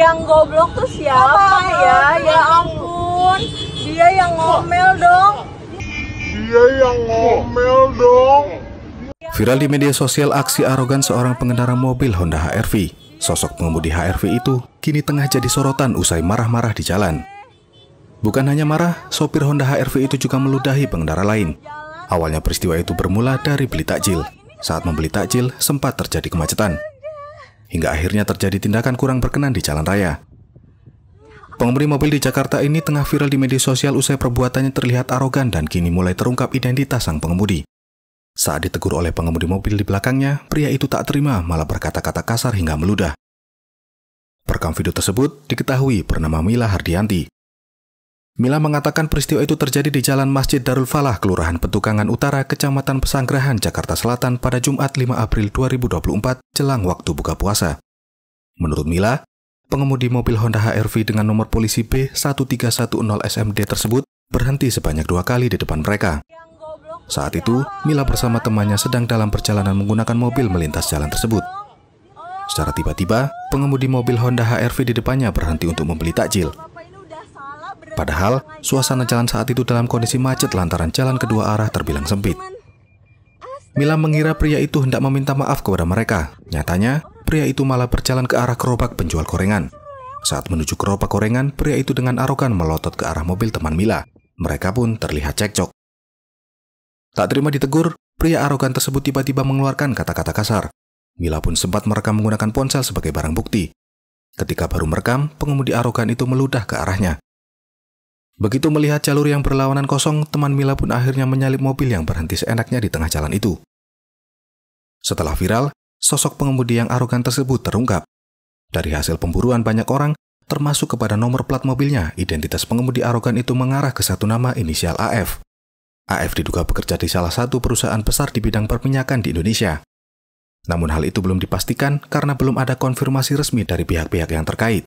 yang goblok tuh siapa Apa? ya? Ya ampun, dia yang ngomel dong. Dia yang ngomel dong. Viral di media sosial aksi arogan seorang pengendara mobil Honda HR-V. Sosok pengemudi HR-V itu kini tengah jadi sorotan usai marah-marah di jalan. Bukan hanya marah, sopir Honda HR-V itu juga meludahi pengendara lain. Awalnya peristiwa itu bermula dari beli takjil. Saat membeli takjil, sempat terjadi kemacetan hingga akhirnya terjadi tindakan kurang berkenan di jalan raya. Pengemudi mobil di Jakarta ini tengah viral di media sosial usai perbuatannya terlihat arogan dan kini mulai terungkap identitas sang pengemudi. Saat ditegur oleh pengemudi mobil di belakangnya, pria itu tak terima malah berkata-kata kasar hingga meludah. Perekam video tersebut diketahui bernama Mila Hardianti, Mila mengatakan peristiwa itu terjadi di Jalan Masjid Darul Falah, Kelurahan Petukangan Utara, Kecamatan Pesanggerahan, Jakarta Selatan pada Jumat 5 April 2024 jelang waktu buka puasa. Menurut Mila, pengemudi mobil Honda HR-V dengan nomor polisi B1310SMD tersebut berhenti sebanyak dua kali di depan mereka. Saat itu, Mila bersama temannya sedang dalam perjalanan menggunakan mobil melintas jalan tersebut. Secara tiba-tiba, pengemudi mobil Honda HR-V di depannya berhenti untuk membeli takjil. Padahal, suasana jalan saat itu dalam kondisi macet lantaran jalan kedua arah terbilang sempit. Mila mengira pria itu hendak meminta maaf kepada mereka. Nyatanya, pria itu malah berjalan ke arah gerobak penjual korengan. Saat menuju gerobak korengan, pria itu dengan arogan melotot ke arah mobil teman Mila. Mereka pun terlihat cekcok. Tak terima ditegur, pria arogan tersebut tiba-tiba mengeluarkan kata-kata kasar. Mila pun sempat merekam menggunakan ponsel sebagai barang bukti. Ketika baru merekam, pengemudi arogan itu meludah ke arahnya. Begitu melihat jalur yang berlawanan kosong, teman Mila pun akhirnya menyalip mobil yang berhenti seenaknya di tengah jalan itu. Setelah viral, sosok pengemudi yang arogan tersebut terungkap. Dari hasil pemburuan banyak orang, termasuk kepada nomor plat mobilnya, identitas pengemudi arogan itu mengarah ke satu nama inisial AF. AF diduga bekerja di salah satu perusahaan besar di bidang perminyakan di Indonesia. Namun hal itu belum dipastikan karena belum ada konfirmasi resmi dari pihak-pihak yang terkait.